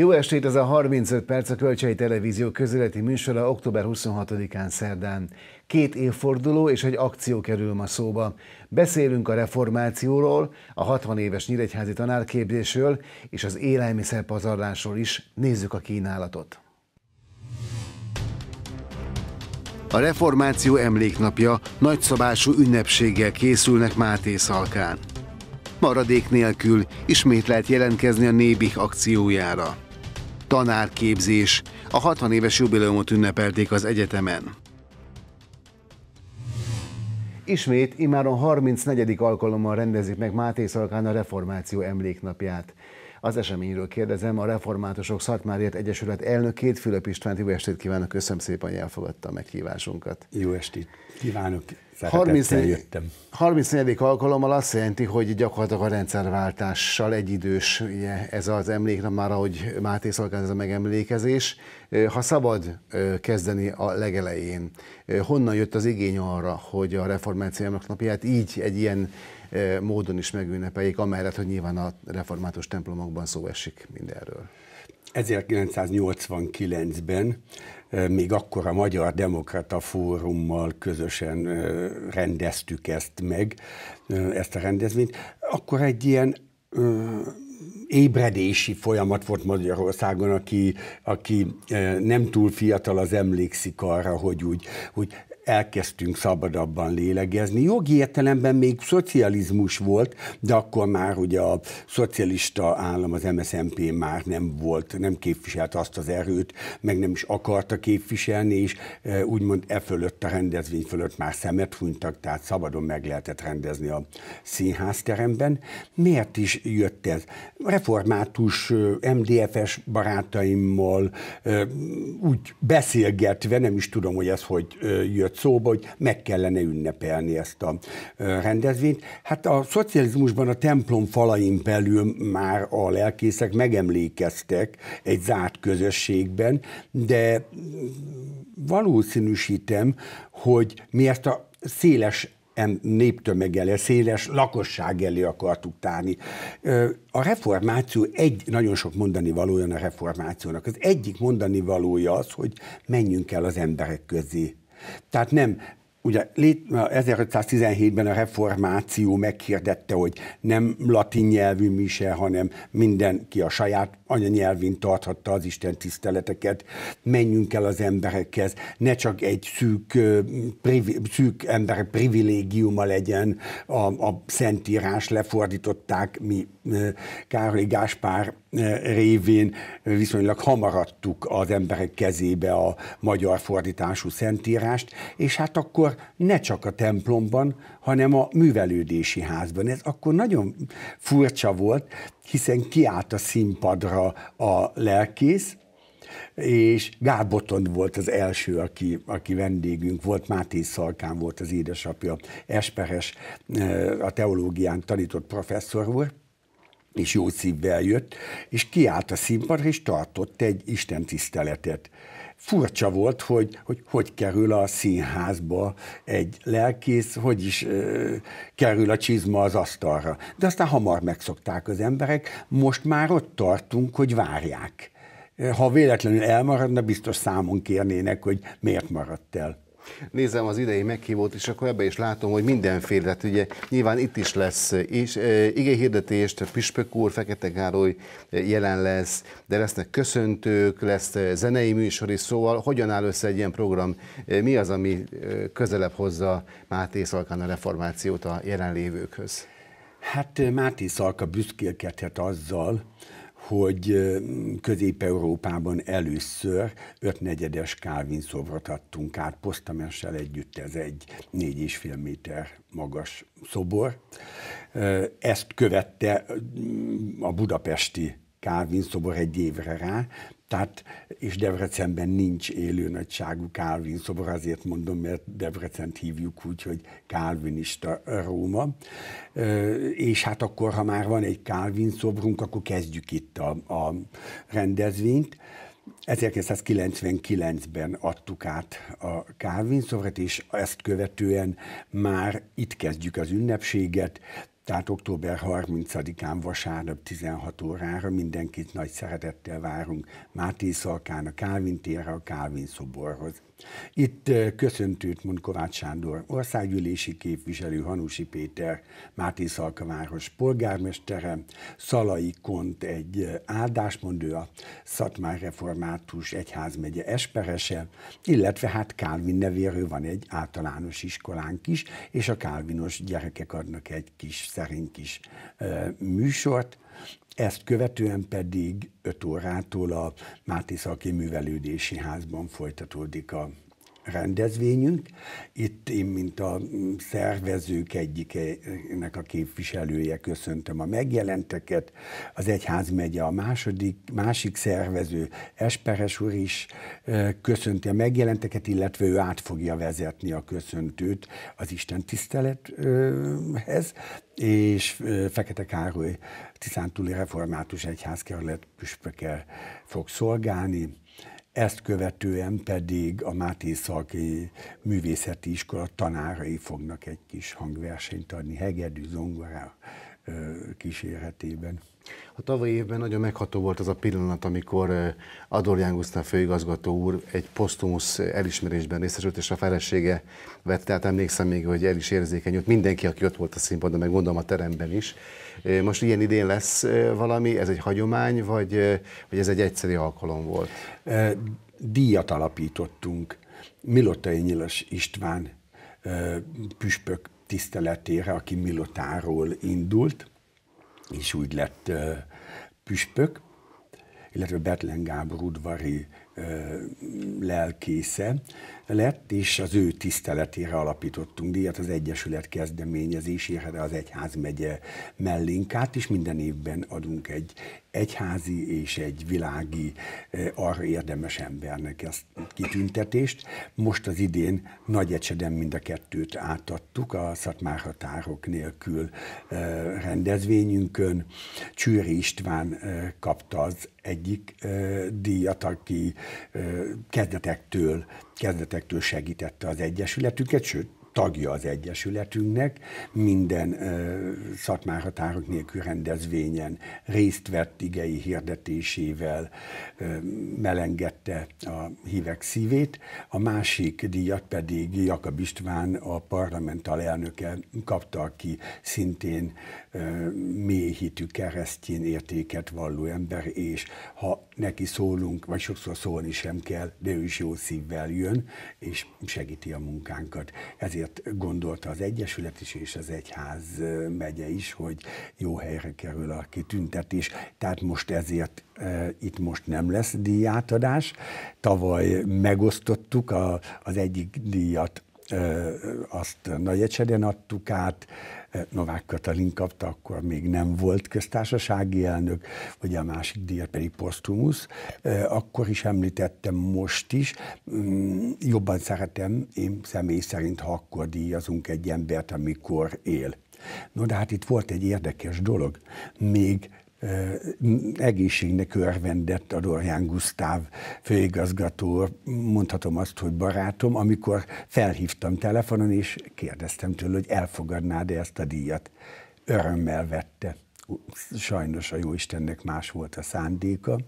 Jó estét, ez a 35 perc a Kölcsei Televízió közéleti műsora október 26-án szerdán. Két évforduló és egy akció kerül ma szóba. Beszélünk a reformációról, a 60 éves nyíregyházi tanárképzésről és az élelmiszerpazarlásról is. Nézzük a kínálatot. A Reformáció emléknapja nagyszabású ünnepséggel készülnek Máté Szalkán. Maradék nélkül ismét lehet jelentkezni a Nébih akciójára tanárképzés. A 60 éves jubileumot ünnepelték az egyetemen. Ismét immáron 34. alkalommal rendezik meg Máté Szalkán a Reformáció emléknapját. Az eseményről kérdezem a Reformátusok Szakmárért Egyesület elnökét, Fülöp István, Jó estét kívánok, köszönöm szépen, hogy elfogadta a meghívásunkat. Jó estét kívánok, 34, jöttem. 34. alkalommal azt jelenti, hogy gyakorlatilag a rendszerváltással egyidős ugye, ez az emléknap már, ahogy Máté szolgált ez a megemlékezés. Ha szabad kezdeni a legelején, honnan jött az igény arra, hogy a reformáció napját így egy ilyen módon is megünnepeljék, amellett, hogy nyilván a református templomokban szó esik mindenről. 1989-ben még akkor a Magyar Demokrata Fórummal közösen rendeztük ezt meg, ezt a rendezvényt, akkor egy ilyen ébredési folyamat volt Magyarországon, aki, aki nem túl fiatal, az emlékszik arra, hogy úgy, hogy elkezdtünk szabadabban lélegezni. Jogi értelemben még szocializmus volt, de akkor már ugye a szocialista állam, az MSZMP már nem volt, nem képviselt azt az erőt, meg nem is akarta képviselni, és e, úgymond e fölött, a rendezvény fölött már szemet hunytak, tehát szabadon meg lehetett rendezni a színházteremben. Miért is jött ez? Református e, MDFS barátaimmal e, úgy beszélgetve, nem is tudom, hogy ez hogy jött szóba, hogy meg kellene ünnepelni ezt a rendezvényt. Hát a szocializmusban a templom falain belül már a lelkészek megemlékeztek egy zárt közösségben, de valószínűsítem, hogy mi ezt a széles néptömeg elé, széles lakosság elé akartuk tárni. A reformáció egy, nagyon sok mondani valója a reformációnak. Az egyik mondani valója az, hogy menjünk el az emberek közé tehát nem, Ugye 1517-ben a reformáció meghirdette, hogy nem latin nyelvű mise, hanem mindenki a saját anyanyelvén tarthatta az Isten tiszteleteket. Menjünk el az emberekhez, ne csak egy szűk, privi, szűk ember privilégiuma legyen, a, a szentírás lefordították, mi Károly Gáspár révén viszonylag hamaradtuk az emberek kezébe a magyar fordítású szentírást, és hát akkor ne csak a templomban, hanem a művelődési házban. Ez akkor nagyon furcsa volt, hiszen kiállt a színpadra a lelkész, és Gáboton volt az első, aki, aki vendégünk volt, Máté Szalkán volt az édesapja, Esperes, a teológián tanított professzor volt, és jó szívvel jött, és kiállt a színpadra, és tartott egy Isten tiszteletet. Furcsa volt, hogy, hogy hogy kerül a színházba egy lelkész, hogy is ö, kerül a csizma az asztalra. De aztán hamar megszokták az emberek, most már ott tartunk, hogy várják. Ha véletlenül elmaradna, biztos számon kérnének, hogy miért maradt el nézem az idei meghívót, és akkor ebbe is látom, hogy mindenféle, tehát ugye nyilván itt is lesz és, e, hirdetést Püspök úr, Fekete Károly e, jelen lesz, de lesznek köszöntők, lesz e, zenei műsor is, szóval hogyan áll össze egy ilyen program, e, mi az, ami közelebb hozza Máté Szalkán a reformációt a jelenlévőkhöz? Hát Máté Szalka büszkélkedhet azzal, hogy Közép-Európában először ötnegyedes Calvin szobrot adtunk át, posztamenssel együtt ez egy négy és fél méter magas szobor. Ezt követte a budapesti Calvin szobor egy évre rá, tehát, és Debrecenben nincs élő nagyságú Calvin szobor, szóval azért mondom, mert Debrecent hívjuk úgy, hogy Calvinista Róma. És hát akkor, ha már van egy Calvin szobrunk, akkor kezdjük itt a, a rendezvényt. 1999-ben adtuk át a Calvin szobrot, és ezt követően már itt kezdjük az ünnepséget, tehát október 30-án vasárnap 16 órára mindenkit nagy szeretettel várunk Máté Szalkán a Kálvin térre a Kálvin szoborhoz. Itt köszöntőt mond Kovács Sándor, országgyűlési képviselő Hanusi Péter, Máté Szalkaváros polgármestere, Szalai Kont egy áldásmondő, a Szatmár Református Egyházmegye esperese, illetve hát Kálvin nevéről van egy általános iskolánk is, és a kálvinos gyerekek adnak egy kis szerint kis műsort, ezt követően pedig 5 órától a Máté Szaki Művelődési Házban folytatódik a rendezvényünk. Itt én, mint a szervezők egyikének a képviselője köszöntöm a megjelenteket, az egyház megye a második, másik szervező, Esperes úr is eh, köszönti a megjelenteket, illetve ő át fogja vezetni a köszöntőt az Isten tisztelethez, és eh, Fekete Károly Tiszántúli Református Egyház püspöke fog szolgálni ezt követően pedig a Máté Szalki Művészeti Iskola tanárai fognak egy kis hangversenyt adni, hegedű, zongorá, kísérhetében. A tavalyi évben nagyon megható volt az a pillanat, amikor Ador Jánguszta főigazgató úr egy posztumus elismerésben részesült, és a felesége vett, át. Emlékszem még, hogy el is érzékenyült mindenki, aki ott volt a színpadon, meg gondolom a teremben is. Most ilyen idén lesz valami, ez egy hagyomány, vagy, vagy ez egy egyszerű alkalom volt? Díjat alapítottunk. Milotai Nyilas István püspök tiszteletére, aki Milotáról indult, és úgy lett püspök, illetve Betlen Gábor udvari lelkésze, lett, és az ő tiszteletére alapítottunk díjat, az Egyesület kezdeményezésére, az megye mellinkát, és minden évben adunk egy egyházi és egy világi eh, arra érdemes embernek ezt kitüntetést. Most az idén nagy ecseden mind a kettőt átadtuk a szatmárhatárok nélkül eh, rendezvényünkön. Csűri István eh, kapta az egyik díjat, aki kezdetektől kezdetektől segítette az Egyesületüket, sőt, tagja az Egyesületünknek, minden szatmárhatárok nélkül rendezvényen részt vett igei hirdetésével, melengette a hívek szívét, a másik díjat pedig Jakab István, a parlament alelnöke kapta ki, szintén mély hitű keresztjén értéket valló ember, és ha neki szólunk, vagy sokszor szólni sem kell, de ő is jó szívvel jön, és segíti a munkánkat. Ezért ezért gondolta az Egyesület is és az Egyház megye is, hogy jó helyre kerül a kitüntetés. Tehát most ezért itt most nem lesz díjátadás. Tavaly megosztottuk a, az egyik díjat azt Nagyecseden adtuk át, Novák Katalin kapta, akkor még nem volt köztársasági elnök, ugye a másik díjat pedig Posthumus. Akkor is említettem most is, mm, jobban szeretem, én személy szerint, ha akkor díjazunk egy embert, amikor él. No, de hát itt volt egy érdekes dolog. Még egészségnek örvendett a Dorján Gusztáv főigazgató, mondhatom azt, hogy barátom, amikor felhívtam telefonon, és kérdeztem tőle, hogy elfogadnád-e ezt a díjat. Örömmel vette. Sajnos a Jóistennek más volt a szándéka.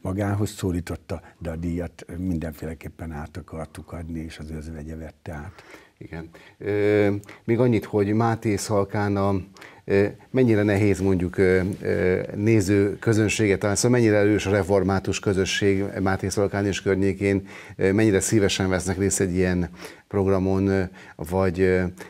Magához szólította, de a díjat mindenféleképpen át akartuk adni, és az özvegye vette át. Igen. Ö, még annyit, hogy Máté Szalkán a mennyire nehéz mondjuk néző közönséget talán szóval mennyire erős a református közösség Máté Szolokán és környékén, mennyire szívesen vesznek részt egy ilyen programon, vagy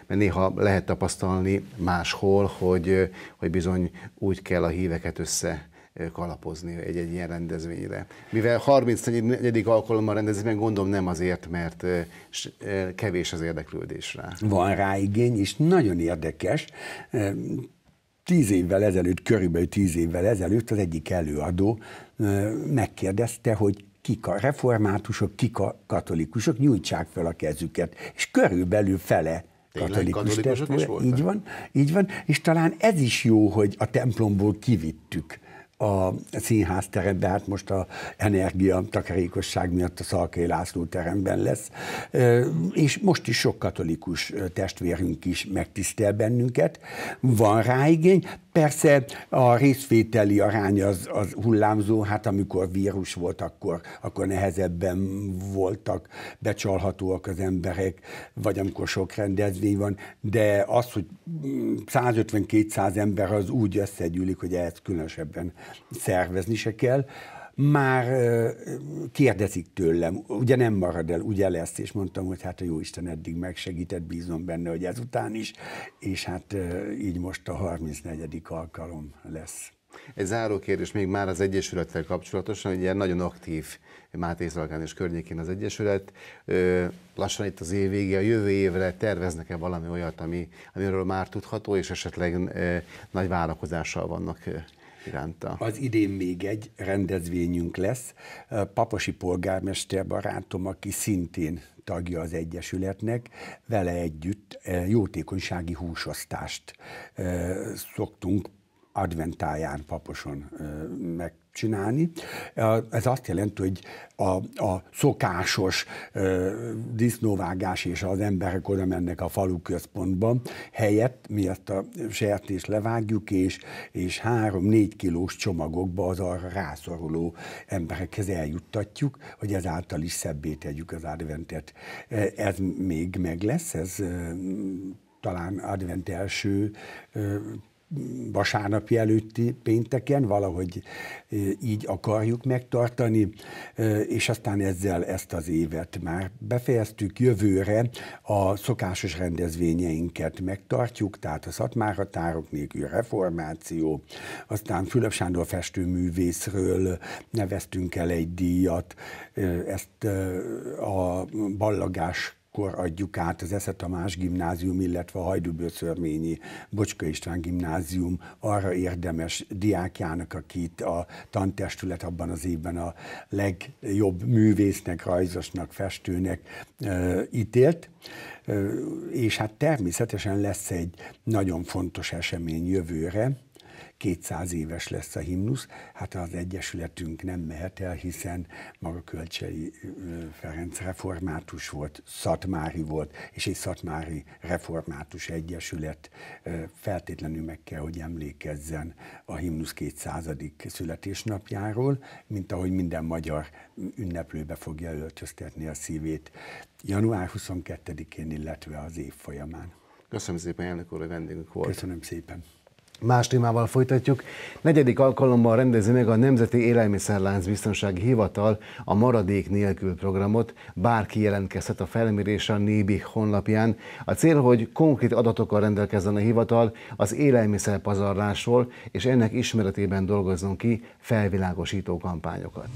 mert néha lehet tapasztalni máshol, hogy, hogy bizony úgy kell a híveket össze kalapozni egy-egy ilyen rendezvényre. Mivel 34. alkalommal meg gondolom nem azért, mert kevés az érdeklődés rá. Van rá igény, és nagyon érdekes. Tíz évvel ezelőtt, körülbelül tíz évvel ezelőtt az egyik előadó megkérdezte, hogy kik a reformátusok, kik a katolikusok, nyújtsák fel a kezüket. És körülbelül fele katolikus testvére, Így van, így van, és talán ez is jó, hogy a templomból kivittük a színház terembe, hát most a energia takarékosság miatt a Szalkai László teremben lesz, és most is sok katolikus testvérünk is megtisztel bennünket, van rá igény, persze a részvételi arány az, az hullámzó, hát amikor vírus volt, akkor, akkor nehezebben voltak becsalhatóak az emberek, vagy amikor sok rendezvény van, de az, hogy 150-200 mm, ember az úgy összegyűlik, hogy ehhez különösebben szervezni se kell, már kérdezik tőlem, ugye nem marad el, ugye lesz, és mondtam, hogy hát a Isten eddig megsegített, bízom benne, hogy ezután is, és hát így most a 34. alkalom lesz. Egy záró kérdés még már az Egyesülettel kapcsolatosan, ugye nagyon aktív Máté Zalgán és környékén az Egyesület. Lassan itt az év vége, a jövő évre terveznek-e valami olyat, ami, amiről már tudható, és esetleg nagy vállalkozással vannak iránta. Az idén még egy rendezvényünk lesz. Paposi polgármester barátom, aki szintén tagja az Egyesületnek, vele együtt jótékonysági húsosztást szoktunk adventáján paposon megcsinálni. Ez azt jelenti, hogy a, a szokásos disznóvágás és az emberek oda mennek a falu központba, helyett mi ezt a sertést levágjuk, és, és három-négy kilós csomagokba az arra rászoruló emberekhez eljuttatjuk, hogy ezáltal is szebbé tegyük az adventet. Ez még meg lesz, ez talán advent első vasárnapi előtti pénteken, valahogy e, így akarjuk megtartani, e, és aztán ezzel ezt az évet már befejeztük. Jövőre a szokásos rendezvényeinket megtartjuk, tehát a szatmárhatárok nélkül reformáció, aztán Fülöp Sándor festőművészről neveztünk el egy díjat, e, ezt a ballagás akkor adjuk át az Esze Tamás gimnázium, illetve a Hajdúbőszörményi Bocska István gimnázium arra érdemes diákjának, akit a tantestület abban az évben a legjobb művésznek, rajzosnak, festőnek e, ítélt. E, és hát természetesen lesz egy nagyon fontos esemény jövőre, 200 éves lesz a himnusz, hát az Egyesületünk nem mehet el, hiszen maga Kölcsei Ferenc református volt, szatmári volt, és egy szatmári református egyesület feltétlenül meg kell, hogy emlékezzen a himnusz 200. születésnapjáról, mint ahogy minden magyar ünneplőbe fogja öltöztetni a szívét január 22-én, illetve az év folyamán. Köszönöm szépen, elnök úr, hogy vendégünk volt. Köszönöm szépen. Más témával folytatjuk. Negyedik alkalommal rendezi meg a Nemzeti Élelmiszerlánc Biztonsági Hivatal a Maradék Nélkül programot. Bárki jelentkezhet a felmérésre a Nébih honlapján. A cél, hogy konkrét adatokkal rendelkezzen a hivatal az élelmiszerpazarlásról, és ennek ismeretében dolgozzon ki felvilágosító kampányokat.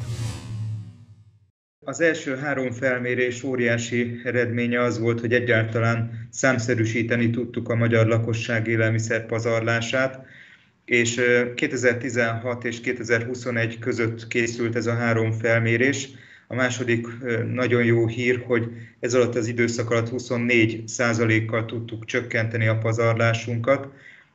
Az első három felmérés óriási eredménye az volt, hogy egyáltalán számszerűsíteni tudtuk a magyar lakosság élelmiszer pazarlását, és 2016 és 2021 között készült ez a három felmérés. A második nagyon jó hír, hogy ez alatt az időszak alatt 24%-kal tudtuk csökkenteni a pazarlásunkat.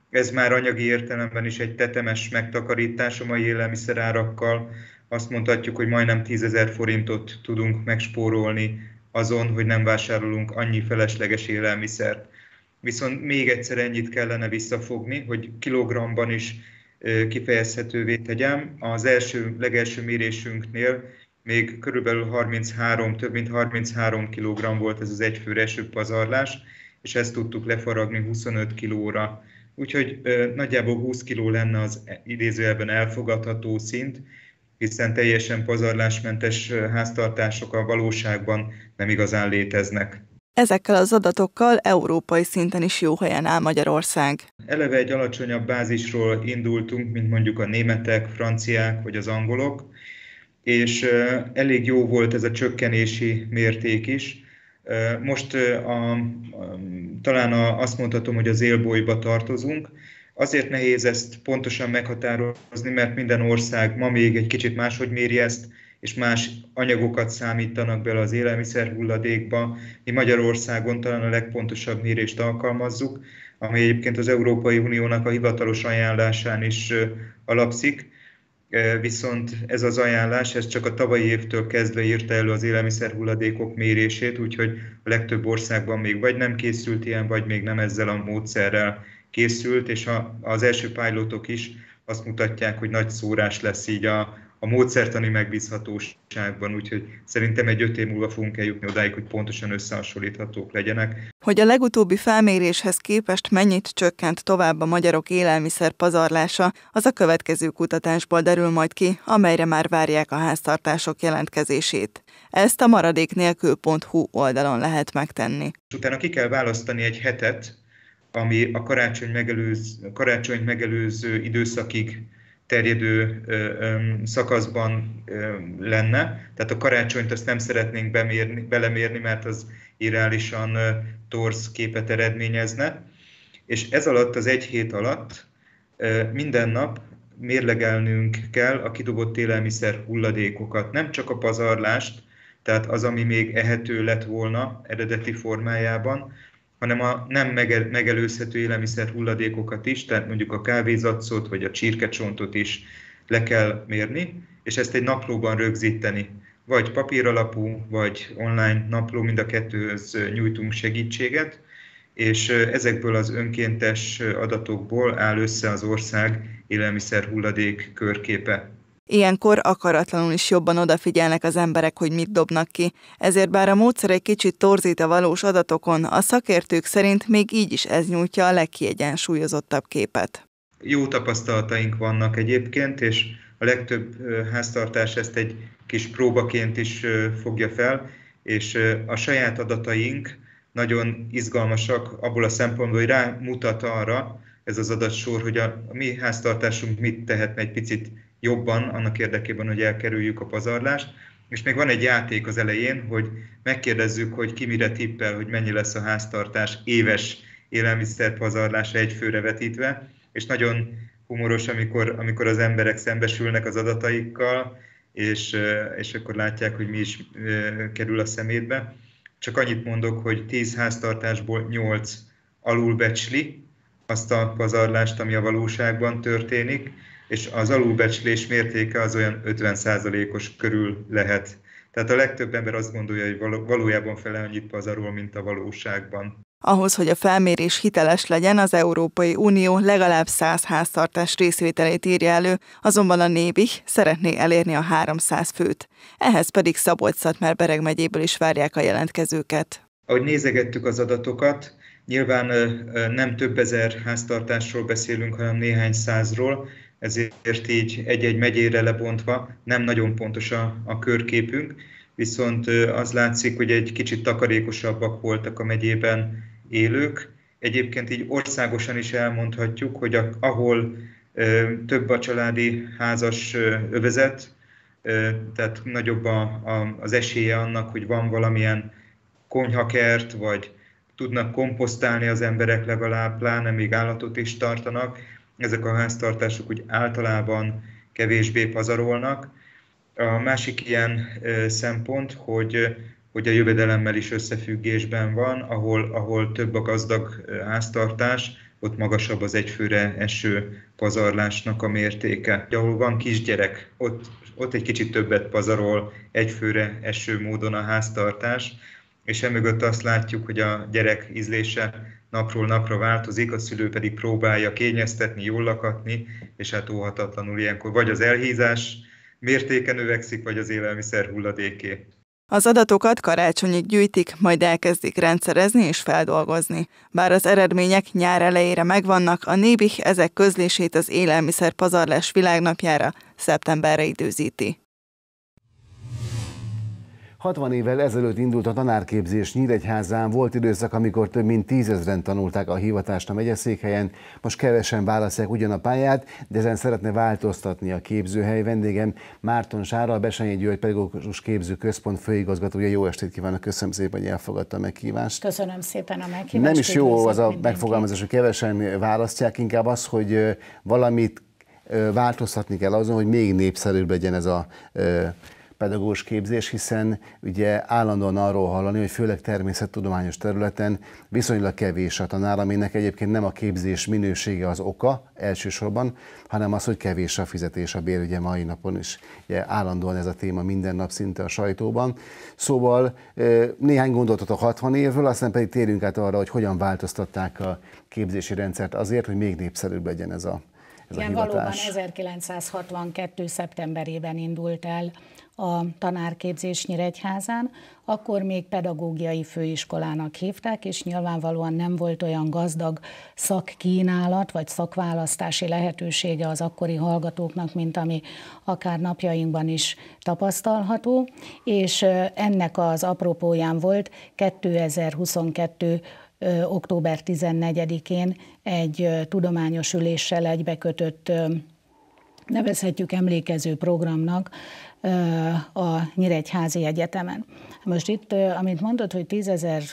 Ez már anyagi értelemben is egy tetemes megtakarítás a mai élelmiszerárakkal azt mondhatjuk, hogy majdnem 10 ezer forintot tudunk megspórolni azon, hogy nem vásárolunk annyi felesleges élelmiszert. Viszont még egyszer ennyit kellene visszafogni, hogy kilogramban is kifejezhetővé tegyem. Az első, legelső mérésünknél még körülbelül 33, több mint 33 kg volt ez az egyfőre eső pazarlás, és ezt tudtuk lefaragni 25 kilóra. Úgyhogy nagyjából 20 kiló lenne az e-, idézőjelben elfogadható szint, hiszen teljesen pazarlásmentes háztartások a valóságban nem igazán léteznek. Ezekkel az adatokkal európai szinten is jó helyen áll Magyarország. Eleve egy alacsonyabb bázisról indultunk, mint mondjuk a németek, franciák vagy az angolok, és elég jó volt ez a csökkenési mérték is. Most a, talán a, azt mondhatom, hogy az élbolyba tartozunk, Azért nehéz ezt pontosan meghatározni, mert minden ország ma még egy kicsit máshogy méri ezt, és más anyagokat számítanak bele az élelmiszer hulladékba. Mi Magyarországon talán a legpontosabb mérést alkalmazzuk, ami egyébként az Európai Uniónak a hivatalos ajánlásán is alapszik, viszont ez az ajánlás, ez csak a tavalyi évtől kezdve írta elő az élelmiszer hulladékok mérését, úgyhogy a legtöbb országban még vagy nem készült ilyen, vagy még nem ezzel a módszerrel készült, és a, az első pályalótok is azt mutatják, hogy nagy szórás lesz így a, a módszertani megbízhatóságban, úgyhogy szerintem egy öt év múlva fogunk eljutni odáig, hogy pontosan összehasonlíthatók legyenek. Hogy a legutóbbi felméréshez képest mennyit csökkent tovább a magyarok élelmiszer pazarlása, az a következő kutatásból derül majd ki, amelyre már várják a háztartások jelentkezését. Ezt a maradék nélkül.hu oldalon lehet megtenni. utána ki kell választani egy hetet, ami a karácsony megelőző, karácsony megelőző időszakig terjedő ö, ö, szakaszban ö, lenne. Tehát a karácsonyt azt nem szeretnénk bemérni, belemérni, mert az irreálisan ö, torz képet eredményezne. És ez alatt, az egy hét alatt ö, minden nap mérlegelnünk kell a kidobott élelmiszer hulladékokat, nem csak a pazarlást, tehát az, ami még ehető lett volna eredeti formájában, hanem a nem megelőzhető élelmiszer hulladékokat is, tehát mondjuk a kávézacot vagy a csirkecsontot is le kell mérni, és ezt egy naplóban rögzíteni. Vagy papíralapú, vagy online napló, mind a kettőhöz nyújtunk segítséget, és ezekből az önkéntes adatokból áll össze az ország élelmiszer hulladék körképe. Ilyenkor akaratlanul is jobban odafigyelnek az emberek, hogy mit dobnak ki, ezért bár a módszer egy kicsit torzít a valós adatokon, a szakértők szerint még így is ez nyújtja a legkiegyensúlyozottabb képet. Jó tapasztalataink vannak egyébként, és a legtöbb háztartás ezt egy kis próbaként is fogja fel, és a saját adataink nagyon izgalmasak abból a szempontból, hogy rámutat arra ez az adatsor, hogy a mi háztartásunk mit tehetne egy picit jobban annak érdekében, hogy elkerüljük a pazarlást. És még van egy játék az elején, hogy megkérdezzük, hogy ki mire tippel, hogy mennyi lesz a háztartás éves élelmiszerpazarlása egy főre vetítve, és nagyon humoros, amikor, amikor az emberek szembesülnek az adataikkal, és, eh, és akkor látják, hogy mi is eh, kerül a szemétbe. Csak annyit mondok, hogy 10 háztartásból 8 alulbecsli azt a pazarlást, ami a valóságban történik, és az alulbecslés mértéke az olyan 50%-os körül lehet. Tehát a legtöbb ember azt gondolja, hogy valójában fele annyit pazarol, mint a valóságban. Ahhoz, hogy a felmérés hiteles legyen, az Európai Unió legalább 100 háztartás részvételét írja elő, azonban a Nébih szeretné elérni a 300 főt. Ehhez pedig szabolcs szatmár bereg megyéből is várják a jelentkezőket. Ahogy nézegettük az adatokat, nyilván nem több ezer háztartásról beszélünk, hanem néhány százról, ezért így egy-egy megyére lebontva nem nagyon pontos a, a körképünk, viszont az látszik, hogy egy kicsit takarékosabbak voltak a megyében élők. Egyébként így országosan is elmondhatjuk, hogy a, ahol ö, több a családi házas ö, övezet, ö, tehát nagyobb a, a, az esélye annak, hogy van valamilyen konyhakert, vagy tudnak komposztálni az emberek legalább, pláne még állatot is tartanak, ezek a háztartások úgy általában kevésbé pazarolnak. A másik ilyen szempont, hogy, hogy a jövedelemmel is összefüggésben van, ahol, ahol több a gazdag háztartás, ott magasabb az egyfőre eső pazarlásnak a mértéke. Ahol van kisgyerek, ott, ott egy kicsit többet pazarol egyfőre eső módon a háztartás, és emögött azt látjuk, hogy a gyerek ízlése napról napra változik, a szülő pedig próbálja kényeztetni, jól lakatni, és hát óhatatlanul ilyenkor vagy az elhízás mértéke növekszik, vagy az élelmiszer hulladéké. Az adatokat karácsonyig gyűjtik, majd elkezdik rendszerezni és feldolgozni. Bár az eredmények nyár elejére megvannak, a Nébih ezek közlését az élelmiszer pazarlás világnapjára szeptemberre időzíti. 60 évvel ezelőtt indult a tanárképzés Nyíregyházán, volt időszak, amikor több mint tízezren tanulták a hivatást a megyeszékhelyen, most kevesen választják ugyan a pályát, de ezen szeretne változtatni a képzőhely vendégem Márton Sára, Besenyi György Pedagógus Képző Központ főigazgatója. Jó estét kívánok, köszönöm szépen, hogy elfogadta a meghívást. Köszönöm szépen a meghívást. Nem is jó az a megfogalmazás, hogy kevesen választják, inkább az, hogy valamit változtatni kell azon, hogy még népszerűbb legyen ez a pedagógus képzés, hiszen ugye állandóan arról hallani, hogy főleg természettudományos területen viszonylag kevés a tanár, aminek egyébként nem a képzés minősége az oka elsősorban, hanem az, hogy kevés a fizetés a bér, ugye mai napon is ugye állandóan ez a téma minden nap szinte a sajtóban. Szóval néhány gondolatot a 60 évről, aztán pedig térünk át arra, hogy hogyan változtatták a képzési rendszert azért, hogy még népszerűbb legyen ez a ez Igen, a valóban 1962. szeptemberében indult el a tanárképzés Nyíregyházán, akkor még pedagógiai főiskolának hívták, és nyilvánvalóan nem volt olyan gazdag szakkínálat vagy szakválasztási lehetősége az akkori hallgatóknak, mint ami akár napjainkban is tapasztalható, és ennek az apropóján volt 2022 október 14-én egy tudományos üléssel egybekötött nevezhetjük emlékező programnak a Nyíregyházi Egyetemen. Most itt, amit mondott, hogy tízezer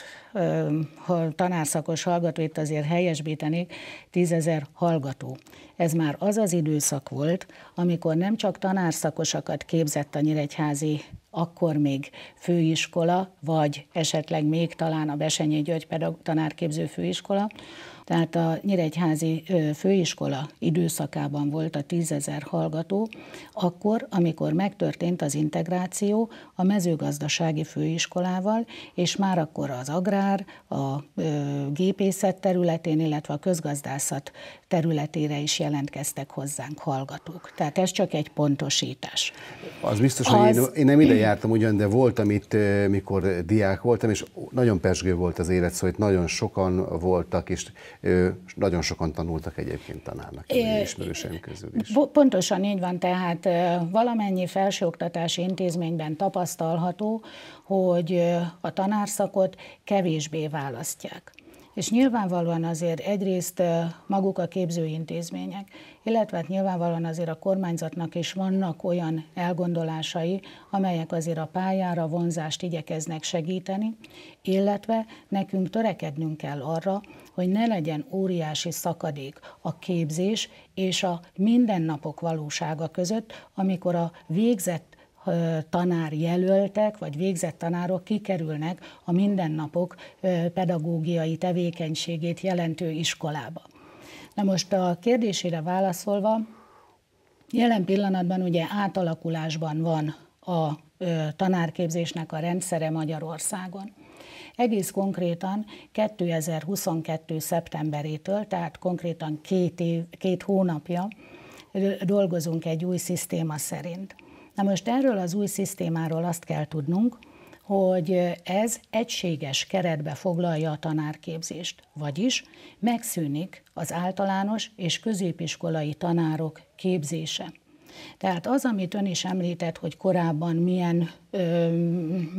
tanárszakos hallgató, itt azért helyesbítenék, tízezer hallgató. Ez már az az időszak volt, amikor nem csak tanárszakosakat képzett a Nyíregyházi akkor még főiskola, vagy esetleg még talán a Besenyi György tanárképző főiskola, tehát a Nyíregyházi főiskola időszakában volt a tízezer hallgató, akkor, amikor megtörtént az integráció a mezőgazdasági főiskolával, és már akkor az agrár, a gépészet területén, illetve a közgazdászat területére is jelentkeztek hozzánk hallgatók. Tehát ez csak egy pontosítás. Az biztos, az... hogy én, én nem ide jártam ugyan, de voltam itt, mikor diák voltam, és nagyon pesgő volt az élet, szóval itt nagyon sokan voltak, és nagyon sokan tanultak egyébként tanárnak ismerőseim közül is. Pontosan így van, tehát valamennyi felsőoktatási intézményben tapasztalható, hogy a tanárszakot kevésbé választják. És nyilvánvalóan azért egyrészt maguk a képzőintézmények, illetve hát nyilvánvalóan azért a kormányzatnak is vannak olyan elgondolásai, amelyek azért a pályára vonzást igyekeznek segíteni, illetve nekünk törekednünk kell arra, hogy ne legyen óriási szakadék a képzés és a mindennapok valósága között, amikor a végzett tanár jelöltek, vagy végzett tanárok kikerülnek a mindennapok pedagógiai tevékenységét jelentő iskolába. Na most a kérdésére válaszolva, jelen pillanatban ugye átalakulásban van a tanárképzésnek a rendszere Magyarországon. Egész konkrétan 2022. szeptemberétől, tehát konkrétan két, év, két hónapja dolgozunk egy új szisztéma szerint. Na most erről az új szisztémáról azt kell tudnunk, hogy ez egységes keretbe foglalja a tanárképzést, vagyis megszűnik az általános és középiskolai tanárok képzése. Tehát az, amit ön is említett, hogy korábban milyen ö,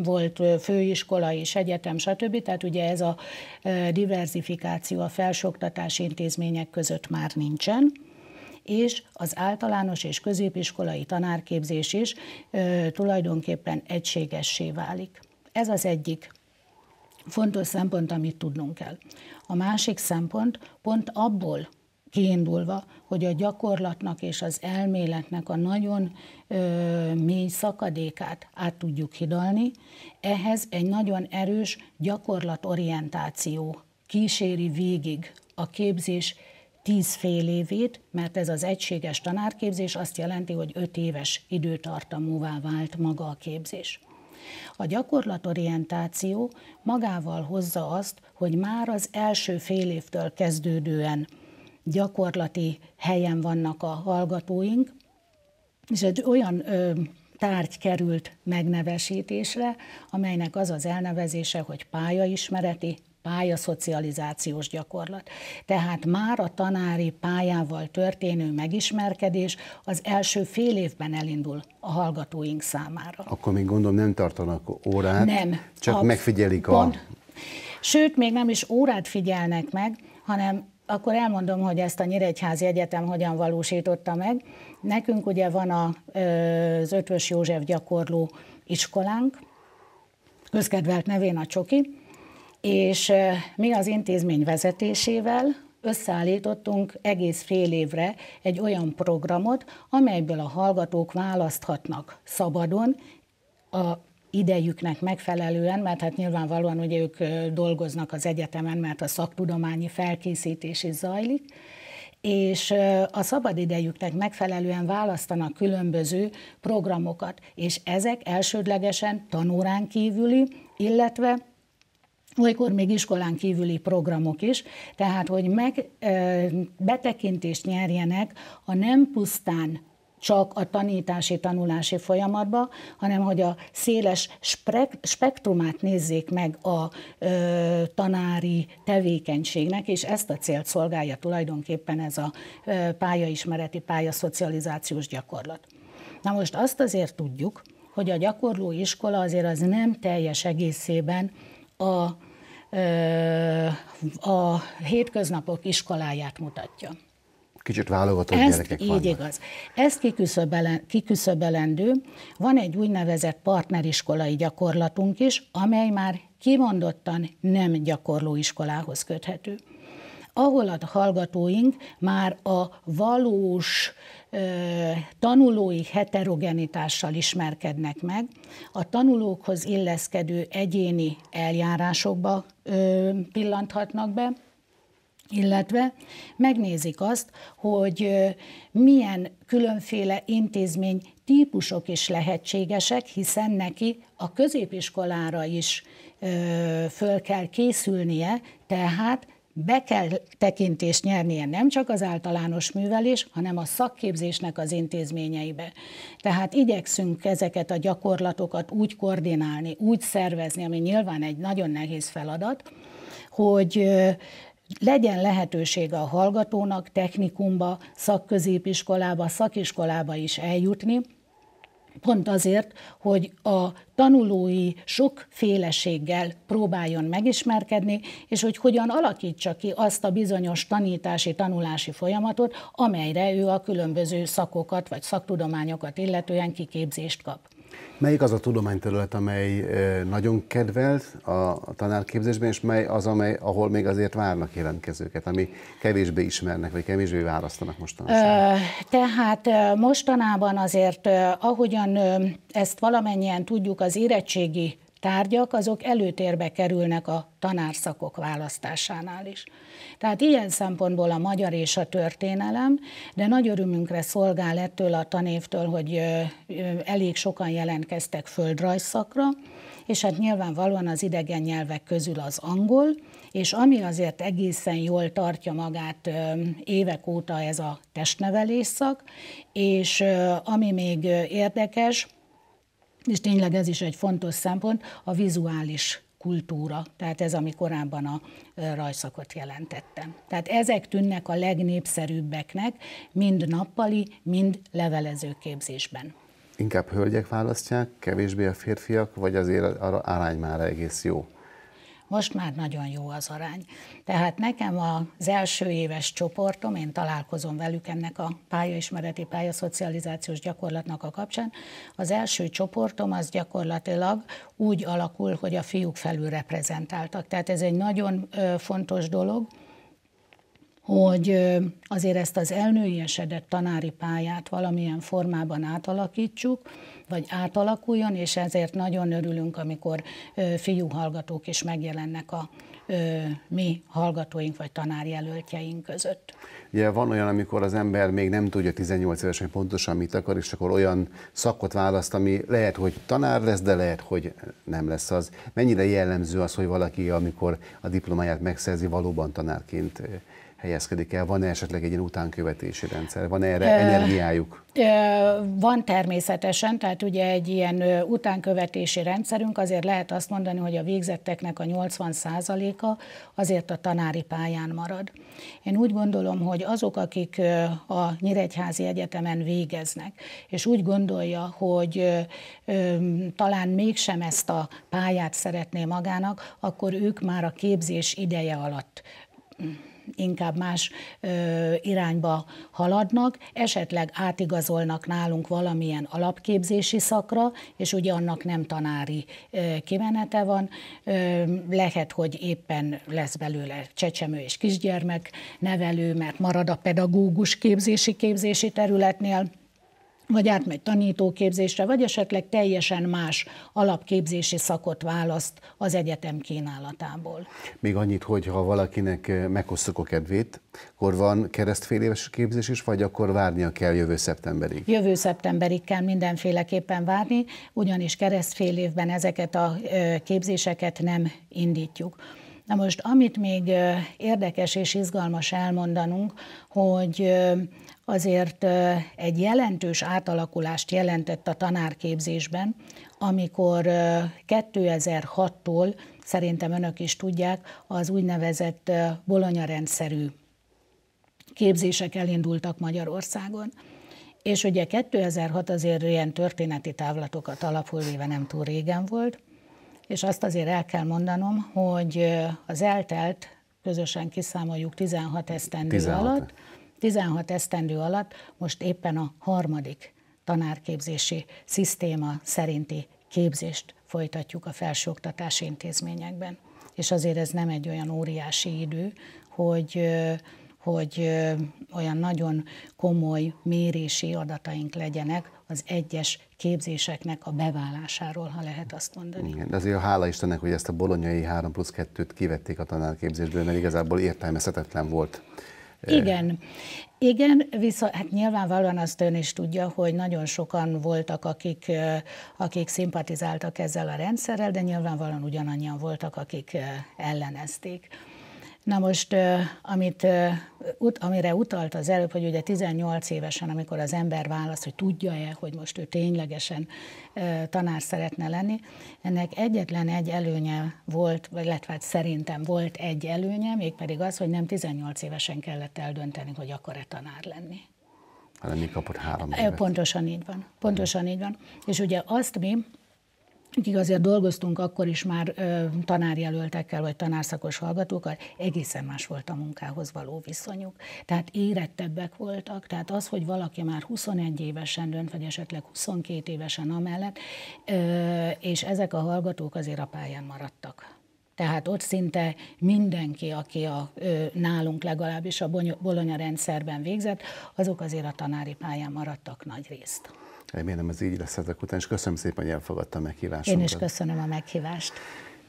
volt főiskola és egyetem, stb., tehát ugye ez a ö, diversifikáció a felsőoktatási intézmények között már nincsen, és az általános és középiskolai tanárképzés is ö, tulajdonképpen egységessé válik. Ez az egyik fontos szempont, amit tudnunk kell. A másik szempont pont abból kiindulva, hogy a gyakorlatnak és az elméletnek a nagyon ö, mély szakadékát át tudjuk hidalni, ehhez egy nagyon erős gyakorlatorientáció kíséri végig a képzés tíz fél évét, mert ez az egységes tanárképzés azt jelenti, hogy öt éves időtartamúvá vált maga a képzés. A gyakorlatorientáció magával hozza azt, hogy már az első fél évtől kezdődően gyakorlati helyen vannak a hallgatóink, és egy olyan ö, tárgy került megnevesítésre, amelynek az az elnevezése, hogy pályaismereti pályaszocializációs gyakorlat. Tehát már a tanári pályával történő megismerkedés az első fél évben elindul a hallgatóink számára. Akkor még gondolom nem tartanak órát, nem, csak a, megfigyelik pont, a... Sőt, még nem is órát figyelnek meg, hanem akkor elmondom, hogy ezt a Nyíregyházi Egyetem hogyan valósította meg. Nekünk ugye van az Ötvös József gyakorló iskolánk, közkedvelt nevén a Csoki, és mi az intézmény vezetésével összeállítottunk egész fél évre egy olyan programot, amelyből a hallgatók választhatnak szabadon a idejüknek megfelelően, mert hát nyilvánvalóan ugye ők dolgoznak az egyetemen, mert a szaktudományi felkészítés is zajlik, és a idejüknek megfelelően választanak különböző programokat, és ezek elsődlegesen tanórán kívüli, illetve olykor még iskolán kívüli programok is, tehát hogy meg betekintést nyerjenek a nem pusztán csak a tanítási-tanulási folyamatba, hanem hogy a széles spektrumát nézzék meg a ö, tanári tevékenységnek, és ezt a célt szolgálja tulajdonképpen ez a ö, pályaismereti, pályaszocializációs gyakorlat. Na most azt azért tudjuk, hogy a gyakorló iskola azért az nem teljes egészében a, a hétköznapok iskoláját mutatja. Kicsit válogatott Ezt gyerekek így vannak. igaz. Ezt kiküszöbelen, kiküszöbelendő. Van egy úgynevezett partneriskolai gyakorlatunk is, amely már kimondottan nem gyakorló iskolához köthető ahol a hallgatóink már a valós tanulói heterogenitással ismerkednek meg, a tanulókhoz illeszkedő egyéni eljárásokba pillanthatnak be, illetve megnézik azt, hogy milyen különféle intézmény típusok is lehetségesek, hiszen neki a középiskolára is föl kell készülnie, tehát be kell tekintést nyernie nem csak az általános művelés, hanem a szakképzésnek az intézményeibe. Tehát igyekszünk ezeket a gyakorlatokat úgy koordinálni, úgy szervezni, ami nyilván egy nagyon nehéz feladat, hogy legyen lehetősége a hallgatónak technikumba, szakközépiskolába, szakiskolába is eljutni, Pont azért, hogy a tanulói sok féleséggel próbáljon megismerkedni, és hogy hogyan alakítsa ki azt a bizonyos tanítási, tanulási folyamatot, amelyre ő a különböző szakokat vagy szaktudományokat illetően kiképzést kap. Melyik az a tudományterület, amely nagyon kedvelt a tanárképzésben, és mely az, amely, ahol még azért várnak jelentkezőket, ami kevésbé ismernek, vagy kevésbé választanak mostanában? Tehát mostanában azért, ahogyan ezt valamennyien tudjuk, az érettségi tárgyak, azok előtérbe kerülnek a tanárszakok választásánál is. Tehát ilyen szempontból a magyar és a történelem, de nagy örömünkre szolgál ettől a tanévtől, hogy elég sokan jelentkeztek földrajzszakra, és hát nyilvánvalóan az idegen nyelvek közül az angol, és ami azért egészen jól tartja magát évek óta ez a testnevelés szak, és ami még érdekes, és tényleg ez is egy fontos szempont, a vizuális kultúra, tehát ez, ami korábban a rajszakot jelentettem. Tehát ezek tűnnek a legnépszerűbbeknek, mind nappali, mind levelező képzésben. Inkább hölgyek választják, kevésbé a férfiak, vagy azért arra arány már egész jó? Most már nagyon jó az arány. Tehát nekem az első éves csoportom, én találkozom velük ennek a pályaismereti, pályaszocializációs gyakorlatnak a kapcsán, az első csoportom az gyakorlatilag úgy alakul, hogy a fiúk felül reprezentáltak. Tehát ez egy nagyon fontos dolog, hogy azért ezt az elnőiesedett tanári pályát valamilyen formában átalakítsuk, vagy átalakuljon, és ezért nagyon örülünk, amikor fiú hallgatók is megjelennek a mi hallgatóink vagy tanárjelöltjeink között. Ugye van olyan, amikor az ember még nem tudja 18 évesen pontosan mit akar, és akkor olyan szakot választ, ami lehet, hogy tanár lesz, de lehet, hogy nem lesz az. Mennyire jellemző az, hogy valaki, amikor a diplomáját megszerzi, valóban tanárként helyezkedik el? Van-e esetleg egy ilyen utánkövetési rendszer? Van-e erre energiájuk? Van természetesen, tehát ugye egy ilyen utánkövetési rendszerünk, azért lehet azt mondani, hogy a végzetteknek a 80%-a azért a tanári pályán marad. Én úgy gondolom, hogy azok, akik a Nyíregyházi Egyetemen végeznek, és úgy gondolja, hogy talán mégsem ezt a pályát szeretné magának, akkor ők már a képzés ideje alatt inkább más ö, irányba haladnak, esetleg átigazolnak nálunk valamilyen alapképzési szakra, és ugye annak nem tanári ö, kimenete van, ö, lehet, hogy éppen lesz belőle csecsemő és kisgyermek nevelő, mert marad a pedagógus képzési képzési területnél, vagy átmegy tanítóképzésre, vagy esetleg teljesen más alapképzési szakot választ az egyetem kínálatából. Még annyit, hogy ha valakinek eh, megosztok a kedvét, akkor van keresztfél éves képzés is, vagy akkor várnia kell jövő szeptemberig? Jövő szeptemberig kell mindenféleképpen várni, ugyanis keresztfél évben ezeket a eh, képzéseket nem indítjuk. Na most, amit még eh, érdekes és izgalmas elmondanunk, hogy azért egy jelentős átalakulást jelentett a tanárképzésben, amikor 2006-tól, szerintem önök is tudják, az úgynevezett bolonya rendszerű képzések elindultak Magyarországon. És ugye 2006 azért ilyen történeti távlatokat alapulvéve nem túl régen volt, és azt azért el kell mondanom, hogy az eltelt, közösen kiszámoljuk 16 esztendő 16. alatt, 16 esztendő alatt most éppen a harmadik tanárképzési szisztéma szerinti képzést folytatjuk a felsőoktatási intézményekben. És azért ez nem egy olyan óriási idő, hogy, hogy olyan nagyon komoly mérési adataink legyenek az egyes képzéseknek a beválásáról, ha lehet azt mondani. Igen, de azért a hála Istennek, hogy ezt a bolonyai 3 plusz 2-t kivették a tanárképzésből, mert igazából értelmezhetetlen volt igen. Igen, viszont hát nyilvánvalóan azt ön is tudja, hogy nagyon sokan voltak, akik, akik szimpatizáltak ezzel a rendszerrel, de nyilvánvalóan ugyanannyian voltak, akik ellenezték. Na most, amit, amire utalt az előbb, hogy ugye 18 évesen, amikor az ember választ, hogy tudja-e, hogy most ő ténylegesen tanár szeretne lenni, ennek egyetlen egy előnye volt, vagy lehet hát szerintem volt egy előnye, mégpedig az, hogy nem 18 évesen kellett eldönteni, hogy akar-e tanár lenni hanem hát mi kapott három évet. Pontosan így van. Pontosan így van. És ugye azt mi Úgyhogy azért dolgoztunk akkor is már ö, tanárjelöltekkel, vagy tanárszakos hallgatókkal, egészen más volt a munkához való viszonyuk. Tehát érettebbek voltak, tehát az, hogy valaki már 21 évesen dönt, vagy esetleg 22 évesen amellett, ö, és ezek a hallgatók azért a pályán maradtak. Tehát ott szinte mindenki, aki a, ö, nálunk legalábbis a Bologna rendszerben végzett, azok azért a tanári pályán maradtak nagy részt. Remélem ez így lesz ezek után, és köszönöm szépen, hogy elfogadta a meghívást. Én is köszönöm a meghívást.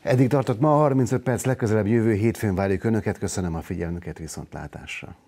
Eddig tartott ma a 35 perc, legközelebb jövő hétfőn várjuk Önöket. Köszönöm a figyelmüket, viszontlátásra.